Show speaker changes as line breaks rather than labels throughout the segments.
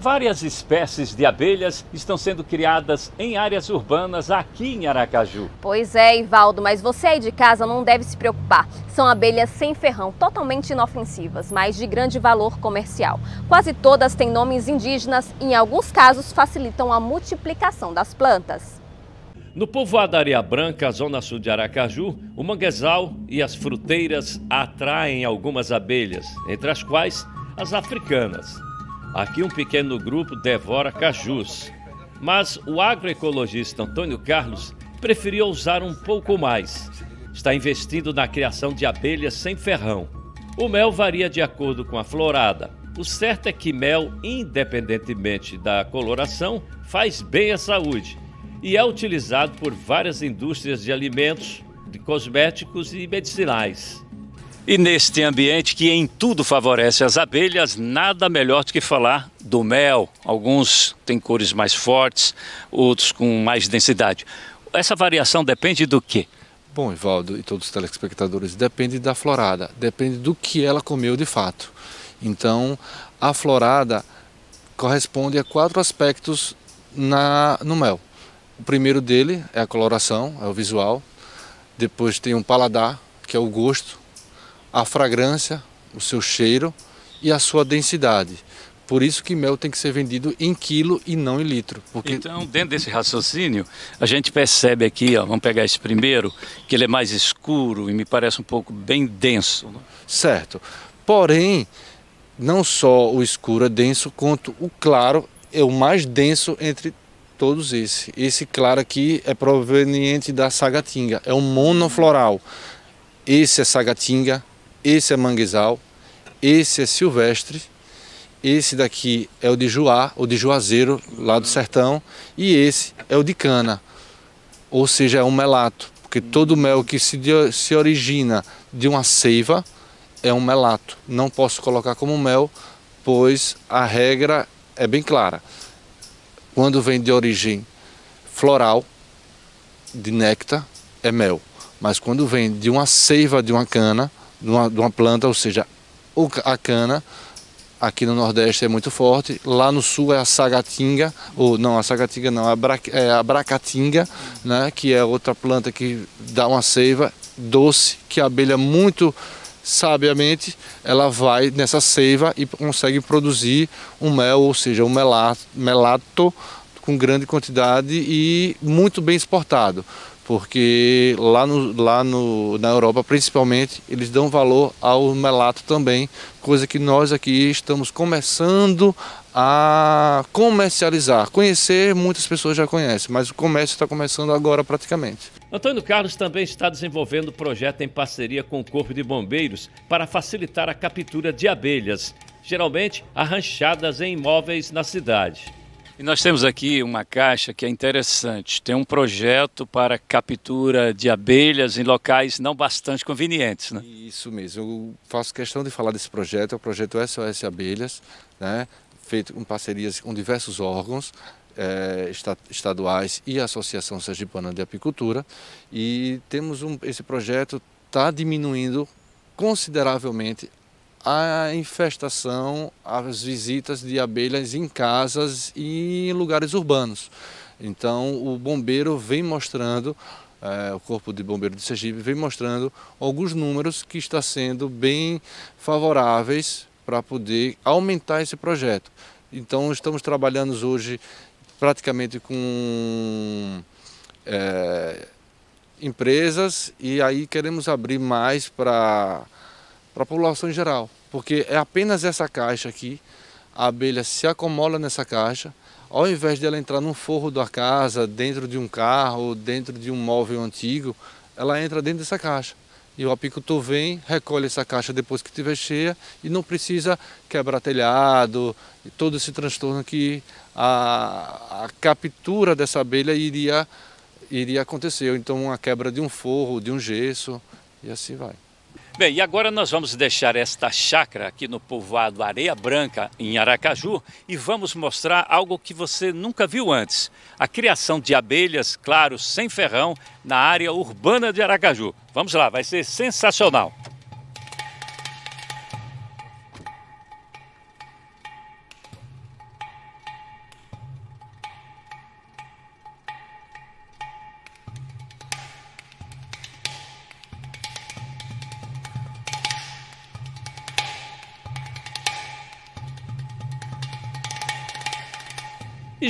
Várias espécies de abelhas estão sendo criadas em áreas urbanas aqui em Aracaju. Pois é, Ivaldo, mas você aí de casa não deve se preocupar. São abelhas sem ferrão, totalmente inofensivas, mas de grande valor comercial. Quase todas têm nomes indígenas e, em alguns casos, facilitam a multiplicação das plantas. No povoado Areia Branca, zona sul de Aracaju, o manguezal e as fruteiras atraem algumas abelhas, entre as quais as africanas. Aqui um pequeno grupo devora cajus. Mas o agroecologista Antônio Carlos preferiu usar um pouco mais. Está investindo na criação de abelhas sem ferrão. O mel varia de acordo com a florada. O certo é que mel, independentemente da coloração, faz bem à saúde e é utilizado por várias indústrias de alimentos, de cosméticos e medicinais. E neste ambiente que em tudo favorece as abelhas, nada melhor do que falar do mel. Alguns têm cores mais fortes, outros com mais densidade. Essa variação depende do quê? Bom, Ivaldo e todos os telespectadores, depende da
florada, depende do que ela comeu de fato. Então, a florada corresponde a quatro aspectos na, no mel. O primeiro dele é a coloração, é o visual. Depois tem um paladar, que é o gosto, a fragrância, o seu cheiro e a sua densidade. Por isso que mel tem que ser vendido em quilo e não em litro. Porque... Então,
dentro desse raciocínio, a gente percebe aqui, ó, vamos pegar esse primeiro, que ele é mais escuro e me parece um pouco bem denso. Né?
Certo. Porém, não só o escuro é denso, quanto o claro é o mais denso entre todos esses. Esse claro aqui é proveniente da sagatinga, é um monofloral. Esse é sagatinga, esse é manguezal, esse é silvestre, esse daqui é o de Juá, o de Juazeiro, lá do sertão, e esse é o de cana, ou seja, é um melato, porque todo mel que se, de, se origina de uma seiva é um melato. Não posso colocar como mel, pois a regra é bem clara. Quando vem de origem floral, de néctar, é mel. Mas quando vem de uma seiva de uma cana, de uma, de uma planta, ou seja, a cana aqui no Nordeste é muito forte, lá no Sul é a sagatinga, ou não, a sagatinga não, a bra, é a bracatinga, né, que é outra planta que dá uma seiva doce, que a abelha muito sabiamente ela vai nessa seiva e consegue produzir um mel, ou seja, um melato, melato com grande quantidade e muito bem exportado porque lá, no, lá no, na Europa, principalmente, eles dão valor ao melato também, coisa que nós aqui estamos começando a comercializar. Conhecer, muitas pessoas já conhecem, mas o comércio está começando agora praticamente.
Antônio Carlos também está desenvolvendo o projeto em parceria com o Corpo de Bombeiros para facilitar a captura de abelhas, geralmente arranchadas em imóveis na cidade. E nós temos aqui uma caixa que é interessante. Tem um projeto para captura de abelhas em locais não bastante convenientes, né? Isso mesmo. Eu faço questão de falar desse projeto. É o projeto é SOS Abelhas, né?
feito com parcerias com diversos órgãos é, estaduais e a Associação Sergipana de Apicultura. E temos um, esse projeto está diminuindo consideravelmente a infestação, as visitas de abelhas em casas e em lugares urbanos. Então o bombeiro vem mostrando, é, o Corpo de Bombeiro de Sergipe vem mostrando alguns números que está sendo bem favoráveis para poder aumentar esse projeto. Então estamos trabalhando hoje praticamente com é, empresas e aí queremos abrir mais para para a população em geral, porque é apenas essa caixa aqui, a abelha se acomola nessa caixa, ao invés dela entrar num forro da casa, dentro de um carro, dentro de um móvel antigo, ela entra dentro dessa caixa. E o apicultor vem, recolhe essa caixa depois que estiver cheia e não precisa quebrar telhado, e todo esse transtorno que a, a captura dessa abelha iria, iria acontecer. Então, uma quebra de um forro, de um gesso e assim vai.
Bem, e agora nós vamos deixar esta chácara aqui no povoado Areia Branca, em Aracaju, e vamos mostrar algo que você nunca viu antes: a criação de abelhas, claro, sem ferrão, na área urbana de Aracaju. Vamos lá, vai ser sensacional!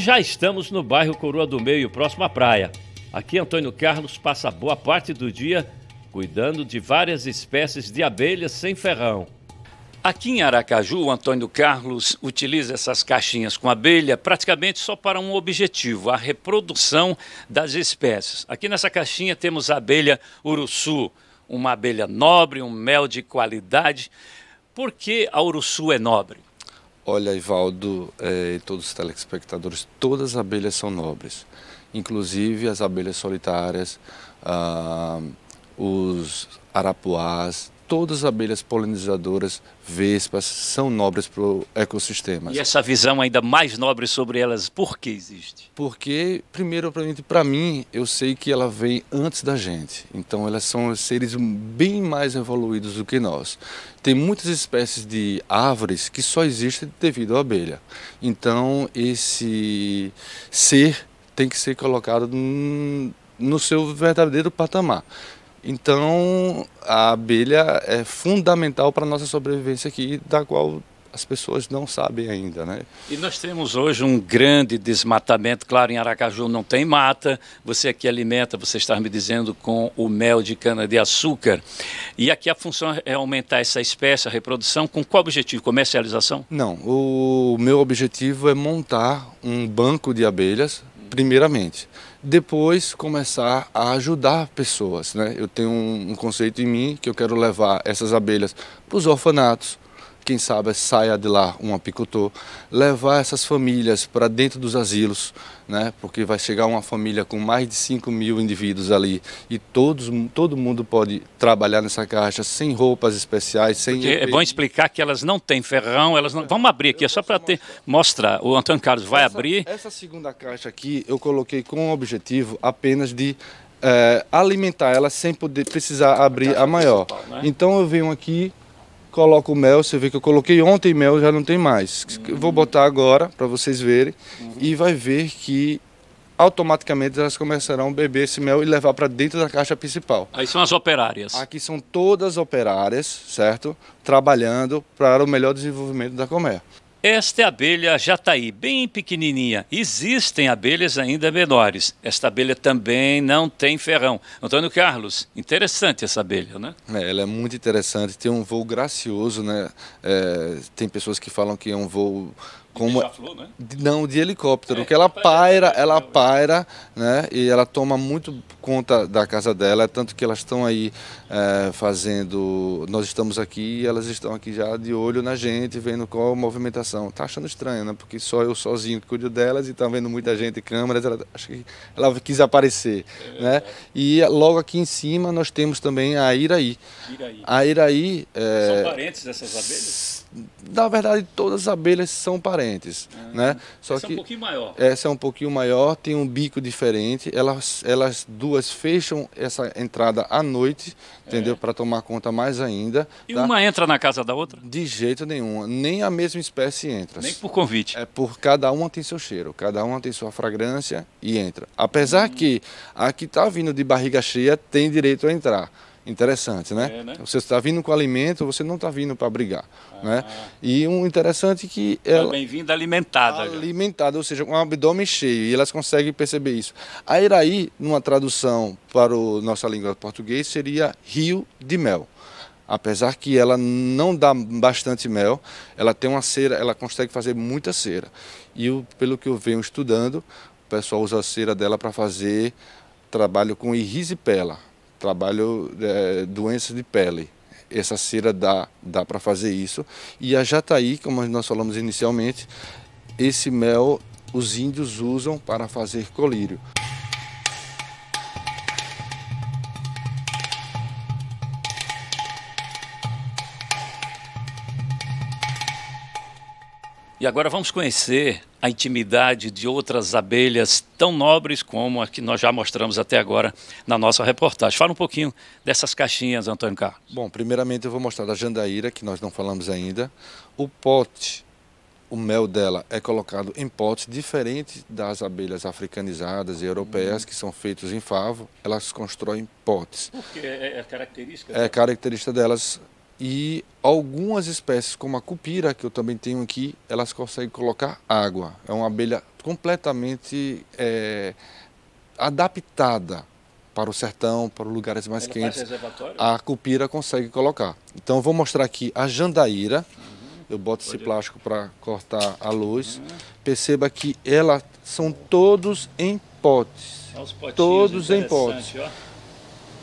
já estamos no bairro Coroa do Meio, próximo à praia. Aqui Antônio Carlos passa boa parte do dia cuidando de várias espécies de abelhas sem ferrão. Aqui em Aracaju, o Antônio Carlos utiliza essas caixinhas com abelha praticamente só para um objetivo, a reprodução das espécies. Aqui nessa caixinha temos a abelha uruçu, uma abelha nobre, um mel de qualidade. Por que a uruçu é nobre?
Olha, Ivaldo eh, e todos os telespectadores, todas as abelhas são nobres, inclusive as abelhas solitárias, ah, os arapuás, todas as abelhas polinizadoras, vespas, são nobres para o ecossistema. E
essa visão ainda mais nobre sobre elas, por que existe? Porque, primeiro, para mim, eu
sei que ela vem antes da gente. Então, elas são seres bem mais evoluídos do que nós. Tem muitas espécies de árvores que só existem devido à abelha. Então, esse ser tem que ser colocado no seu verdadeiro patamar. Então, a abelha é fundamental para a nossa sobrevivência aqui, da qual as pessoas não sabem ainda, né?
E nós temos hoje um grande desmatamento, claro, em Aracaju não tem mata, você aqui alimenta, você está me dizendo, com o mel de cana-de-açúcar, e aqui a função é aumentar essa espécie, a reprodução, com qual objetivo? Comercialização?
Não, o meu objetivo é montar um banco de abelhas, primeiramente. Depois começar a ajudar pessoas, né? Eu tenho um, um conceito em mim que eu quero levar essas abelhas para os orfanatos, quem sabe saia de lá um apicultor, levar essas famílias para dentro dos asilos, né? porque vai chegar uma família com mais de 5 mil indivíduos ali e todos, todo mundo pode trabalhar nessa caixa sem roupas especiais, sem... é bom
explicar que elas não têm ferrão, elas não... Vamos abrir aqui, é só para ter... mostrar. O Antônio Carlos vai essa, abrir.
Essa segunda caixa aqui eu coloquei com o objetivo apenas de é, alimentar ela sem poder precisar abrir tá. a maior. Tá, né? Então eu venho aqui coloco mel, você vê que eu coloquei ontem mel, já não tem mais. Uhum. Vou botar agora para vocês verem uhum. e vai ver que automaticamente elas começarão a beber esse mel e levar para dentro da caixa principal.
Aí são as operárias. Aqui
são todas operárias, certo? Trabalhando para o melhor desenvolvimento da colmeia.
Esta é a abelha jataí, bem pequenininha. Existem abelhas ainda menores. Esta abelha também não tem ferrão. Antônio Carlos, interessante essa abelha, né?
É, ela é muito interessante, tem um voo gracioso, né? É, tem pessoas que falam que é um voo como, Beija-flor, é- né? Não, de helicóptero, é, que ela tá paira, ela né, paira, né? E ela toma muito conta da casa dela, tanto que elas estão aí é, fazendo. Nós estamos aqui e elas estão aqui já de olho na gente, vendo qual a movimentação. Tá achando estranho, né? Porque só eu sozinho cuido delas e tá vendo muita gente, câmeras, ela, acho que ela quis aparecer, é, né? E logo aqui em cima nós temos também a Iraí. Iraí. A Iraí. É, São parentes
dessas abelhas?
na verdade todas as abelhas são parentes, ah, né? Só essa que é um pouquinho maior. Essa é um pouquinho maior, tem um bico diferente. Elas, elas duas fecham essa entrada à noite, é. entendeu? Para tomar conta mais ainda. E tá? uma entra na casa da outra? De jeito nenhum, nem a mesma espécie entra. Nem por convite. É por cada uma tem seu cheiro, cada uma tem sua fragrância e entra. Apesar hum. que a que está vindo de barriga cheia tem direito a entrar. Interessante, né? É, né? Você está vindo com alimento, você não está vindo para brigar, ah. né? E um interessante que tá ela
bem-vinda alimentada,
alimentada, já. ou seja, com o abdômen cheio e elas conseguem perceber isso. A Iraí, numa tradução para o nossa língua português, seria rio de mel apesar que ela não dá bastante mel, ela tem uma cera, ela consegue fazer muita cera. E eu, pelo que eu venho estudando, o pessoal usa a cera dela para fazer trabalho com irisipela trabalho é, doenças de pele. Essa cera dá, dá para fazer isso. E a jataí, como nós falamos inicialmente, esse mel os índios usam para fazer colírio.
E agora vamos conhecer a intimidade de outras abelhas tão nobres como a que nós já mostramos até agora na nossa reportagem. Fala um pouquinho dessas caixinhas, Antônio Carlos.
Bom, primeiramente eu vou mostrar a jandaíra, que nós não falamos ainda. O pote, o mel dela é colocado em potes diferentes das abelhas africanizadas e europeias, uhum. que são feitos em favo. Elas constroem potes.
Porque é, é característica? É
característica delas e algumas espécies, como a cupira, que eu também tenho aqui, elas conseguem colocar água. É uma abelha completamente é, adaptada para o sertão, para lugares mais Ele quentes. A cupira consegue colocar. Então, vou mostrar aqui a jandaíra. Uhum. Eu boto esse plástico para cortar a luz. Perceba que elas são todos em potes. Todos em potes. Ó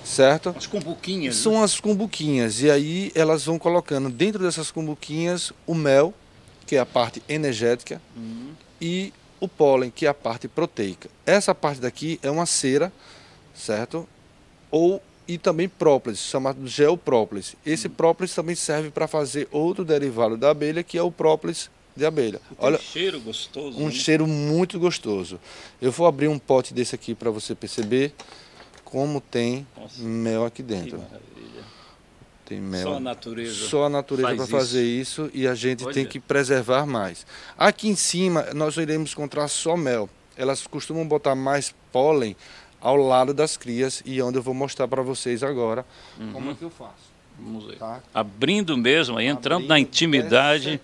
certo? As cumbuquinhas. São né? as cumbuquinhas. E aí elas vão colocando dentro dessas cumbuquinhas o mel, que é a parte energética, uhum. e o pólen, que é a parte proteica. Essa parte daqui é uma cera, certo? Ou e também própolis, chamado geoprópolis. Esse uhum. própolis também serve para fazer outro derivado da abelha, que é o própolis de abelha. Tem Olha, um
cheiro gostoso. Um né? cheiro
muito gostoso. Eu vou abrir um pote desse aqui para você perceber como tem Nossa, mel aqui dentro. Tem mel. Só a natureza. Só a natureza para fazer isso e a gente Olha. tem que preservar mais. Aqui em cima nós iremos encontrar só mel. Elas costumam botar mais pólen ao lado das crias e onde eu vou mostrar para vocês agora uhum. como é que eu faço. Vamos ver. Tá?
Abrindo mesmo, aí entrando Abrindo, na intimidade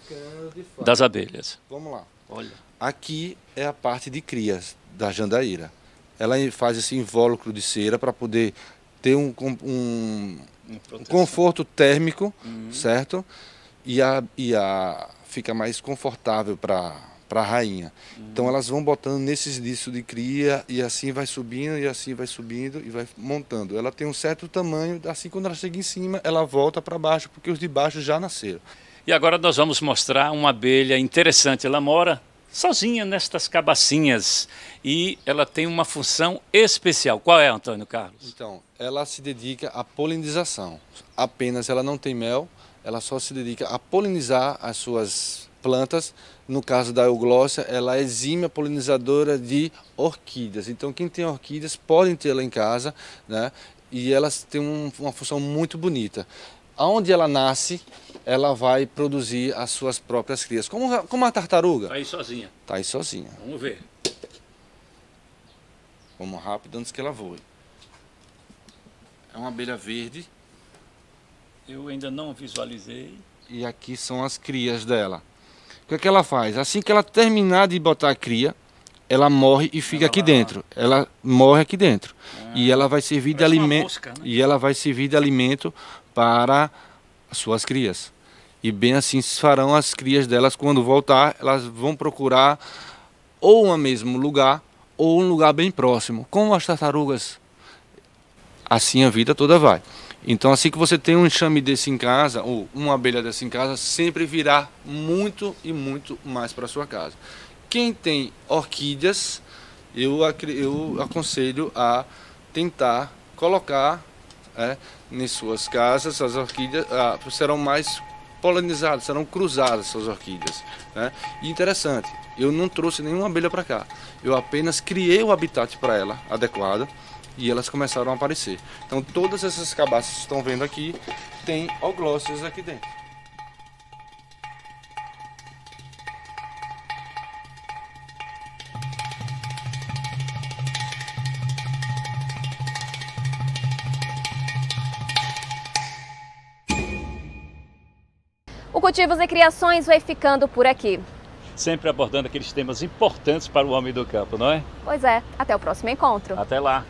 das abelhas.
Vamos lá. Olha.
Aqui é a parte de crias da jandaíra ela faz esse invólucro
de cera para poder ter um, um, um conforto térmico, uhum. certo? E a, e a fica mais confortável para para a rainha. Uhum. Então elas vão botando nesses discos de cria e assim vai subindo e assim vai subindo e vai montando. Ela tem um certo tamanho, assim quando ela chega em cima, ela volta para baixo porque os de baixo já nasceram.
E agora nós vamos mostrar uma abelha interessante. Ela mora sozinha nestas cabacinhas e ela tem uma função especial. Qual é, Antônio Carlos? Então, ela se dedica à polinização. Apenas ela não tem mel,
ela só se dedica a polinizar as suas plantas. No caso da euglócia, ela é exime a polinizadora de orquídeas. Então, quem tem orquídeas pode tê-la em casa, né? E elas têm uma função muito bonita aonde ela nasce, ela vai produzir as suas próprias crias. Como, como a tartaruga. Está aí sozinha. Está aí sozinha. Vamos ver. Vamos rápido antes que ela voe.
É uma abelha verde. Eu ainda não visualizei.
E aqui são as crias dela. O que, é que ela faz? Assim que ela terminar de botar a cria, ela morre e fica ela aqui dentro. Ela morre aqui dentro. Ah, e ela vai servir de alimento. né? E ela vai servir de alimento para as suas crias. E bem assim se farão as crias delas quando voltar, elas vão procurar ou um mesmo lugar ou um lugar bem próximo, como as tartarugas. Assim a vida toda vai. Então, assim que você tem um enxame desse em casa, ou uma abelha desse em casa, sempre virá muito e muito mais para sua casa. Quem tem orquídeas, eu, eu aconselho a tentar colocar é, em suas casas, as orquídeas ah, serão mais polinizadas, serão cruzadas essas orquídeas. Né? E interessante, eu não trouxe nenhuma abelha para cá, eu apenas criei o habitat para ela adequado e elas começaram a aparecer. Então todas essas cabaças que estão vendo aqui têm oglócias aqui dentro.
Motivos e Criações vai ficando por aqui. Sempre abordando aqueles temas importantes para o homem do campo, não é? Pois é. Até o próximo encontro. Até lá.